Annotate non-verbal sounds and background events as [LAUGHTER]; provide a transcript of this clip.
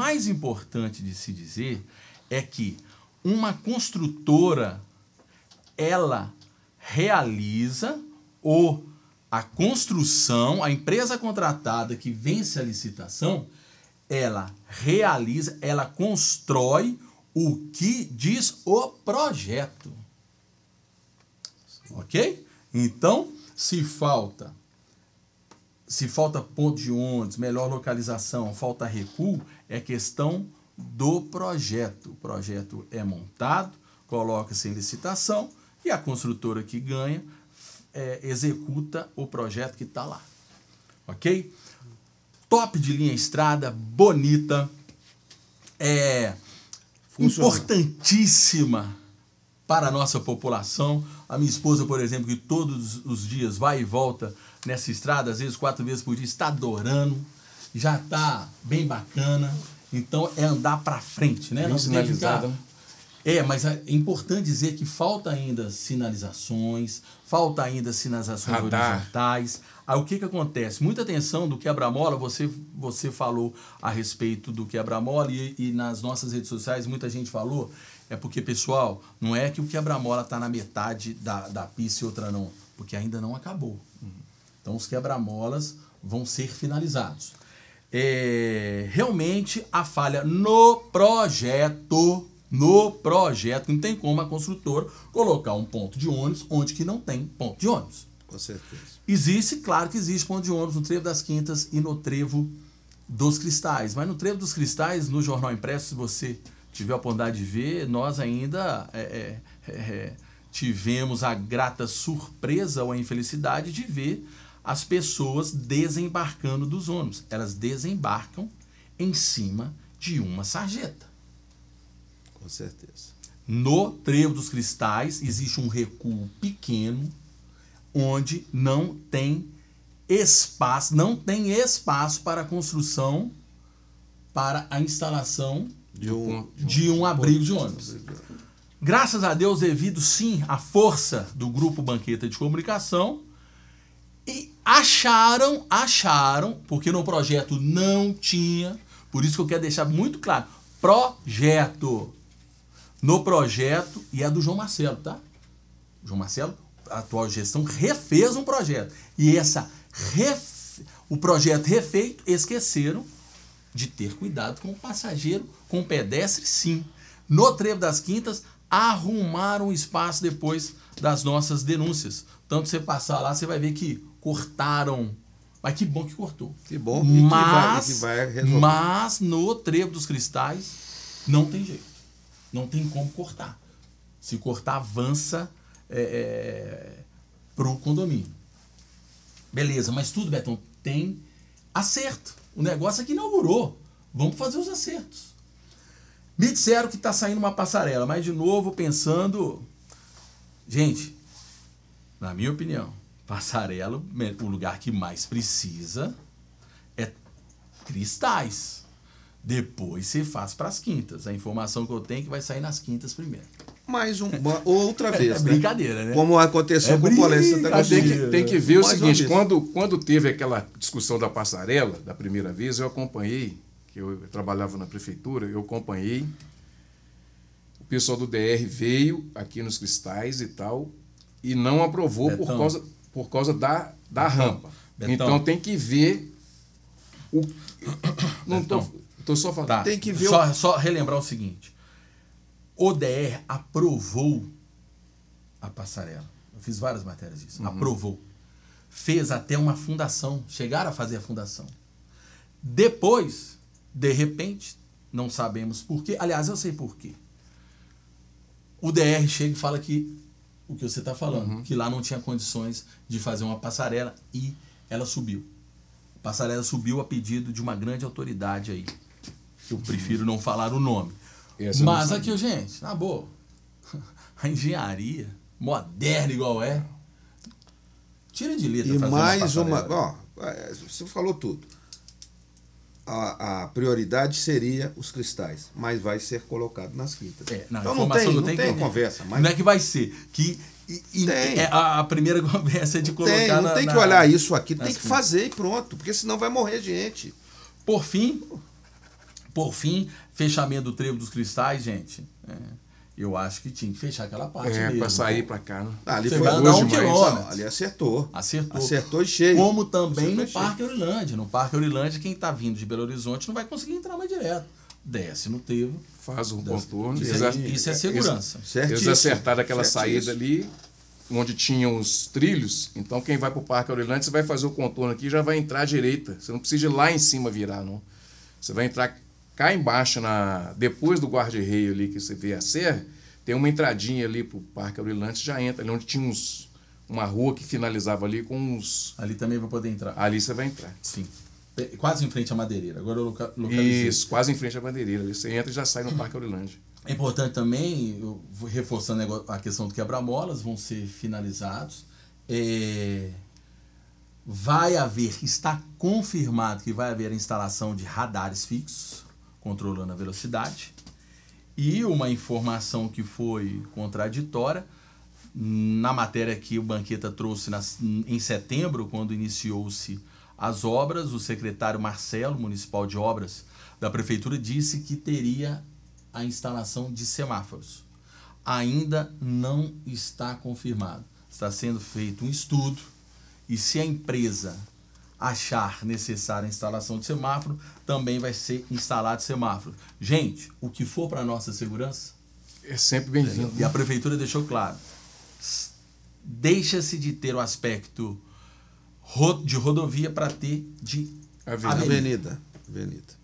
mais importante de se dizer é que uma construtora ela realiza ou a construção, a empresa contratada que vence a licitação, ela realiza, ela constrói o que diz o projeto. OK? Então, se falta se falta ponto de ônibus, melhor localização, falta recuo, é questão do projeto. O projeto é montado, coloca-se em licitação e a construtora que ganha é, executa o projeto que está lá. Ok? Top de linha estrada, bonita, é Funciona. importantíssima para a nossa população. A minha esposa, por exemplo, que todos os dias vai e volta nessa estrada, às vezes quatro vezes por dia, está adorando, já está bem bacana. Então é andar para frente, né? Bem Nós sinalizado. Né? É, mas é importante dizer que falta ainda sinalizações, falta ainda sinalizações Radar. horizontais. Aí o que, que acontece? Muita atenção do quebra-mola, você, você falou a respeito do quebra-mola e, e nas nossas redes sociais muita gente falou. É porque, pessoal, não é que o quebra-mola está na metade da, da pista e outra não, porque ainda não acabou. Então os quebra-molas vão ser finalizados. É, realmente a falha no projeto no projeto. Não tem como a construtora colocar um ponto de ônibus onde que não tem ponto de ônibus. Com certeza. Existe, claro que existe ponto de ônibus no Trevo das Quintas e no Trevo dos Cristais. Mas no Trevo dos Cristais, no Jornal Impresso, se você tiver a oportunidade de ver, nós ainda é, é, é, é tivemos a grata surpresa ou a infelicidade de ver as pessoas desembarcando dos ônibus. Elas desembarcam em cima de uma sarjeta. Com certeza. No Trevo dos Cristais existe um recuo pequeno onde não tem espaço, não tem espaço para a construção, para a instalação de um, de um abrigo de ônibus. Graças a Deus, devido sim à força do grupo Banqueta de Comunicação, e acharam, acharam, porque no projeto não tinha, por isso que eu quero deixar muito claro, projeto no projeto, e é do João Marcelo, tá? João Marcelo, a atual gestão, refez um projeto. E essa ref o projeto refeito, esqueceram de ter cuidado com o passageiro, com o pedestre, sim. No Trevo das Quintas, arrumaram espaço depois das nossas denúncias. Tanto você passar lá, você vai ver que cortaram. Mas que bom que cortou. Que bom. Mas, que vai, que vai mas no Trevo dos Cristais, não tem jeito. Não tem como cortar. Se cortar, avança é, é, para o condomínio. Beleza, mas tudo, Betão, tem acerto. O negócio aqui é inaugurou. Vamos fazer os acertos. Me disseram que está saindo uma passarela, mas de novo pensando. Gente, na minha opinião, passarela, o lugar que mais precisa é cristais. Depois se faz para as quintas. A informação que eu tenho é que vai sair nas quintas primeiro. Mais uma outra é, vez. é, é brincadeira, né? Como aconteceu é com o Colégio Santa Tem que, tem que ver Mais o seguinte: quando, quando teve aquela discussão da passarela, da primeira vez, eu acompanhei, que eu trabalhava na prefeitura, eu acompanhei. O pessoal do DR veio aqui nos cristais e tal, e não aprovou por causa, por causa da, da rampa. Betão. Então tem que ver o. [COUGHS] Não tô então, só falando. Tá. Tem que ver. Só, o... só relembrar o seguinte: DR aprovou a passarela. Eu fiz várias matérias disso. Uhum. Aprovou. Fez até uma fundação. Chegaram a fazer a fundação. Depois, de repente, não sabemos porquê. Aliás, eu sei porquê. O DR chega e fala que o que você está falando, uhum. que lá não tinha condições de fazer uma passarela e ela subiu. A passarela subiu a pedido de uma grande autoridade aí eu prefiro não falar o nome. Essa Mas aqui, gente, na boa, [LAUGHS] a engenharia moderna igual é, tira de letra. E mais uma, ó, é, você falou tudo. A, a, prioridade seria os cristais, mas vai ser colocado nas quintas. É, não, então não tem, não, tem, tem conversa. Mas... Não é que vai ser, que e, e é, a, primeira [LAUGHS] conversa é de colocar tem, não na, tem que na, olhar isso aqui, tem que fazer e pronto, porque senão vai morrer gente. Por fim, por fim, fechamento do trevo dos cristais, gente. É, eu acho que tinha que fechar aquela parte. É, para sair para cá. Né? Ah, ali Você foi andar um quilômetro. Ali acertou. Acertou. Acertou e cheio. Como também acertou no Parque Eurilândia. No Parque Eurilândia, quem está vindo de Belo Horizonte não vai conseguir entrar mais direto. Desce no trevo. Faz um contorno. Isso, é, isso é, é segurança. certíssimo. eles acertaram aquela certíssimo. saída ali onde tinham os trilhos. Então, quem vai para o Parque Aurelante, você vai fazer o contorno aqui já vai entrar à direita. Você não precisa ir lá em cima virar, não. Você vai entrar cá embaixo, na depois do guarda rei ali que você vê a ser, tem uma entradinha ali pro Parque Aurilante, já entra ali onde tinha uns uma rua que finalizava ali com uns Ali também vai poder entrar. Ali você vai entrar. Sim. Quase em frente à madeireira. Agora eu loca localizei. Isso, quase em frente à madeireira. Ali você entra e já sai no Parque Aurilândia. É importante também, reforçando a questão do quebra-molas, vão ser finalizados. É, vai haver, está confirmado que vai haver a instalação de radares fixos controlando a velocidade. E uma informação que foi contraditória na matéria que o Banqueta trouxe nas, em setembro, quando iniciou-se as obras, o secretário Marcelo, municipal de obras da prefeitura, disse que teria a instalação de semáforos. Ainda não está confirmado. Está sendo feito um estudo e se a empresa achar necessária a instalação de semáforo, também vai ser instalado semáforo. Gente, o que for para nossa segurança é sempre bem-vindo. E a prefeitura deixou claro. Deixa-se de ter o aspecto de rodovia para ter de avenida. avenida. avenida.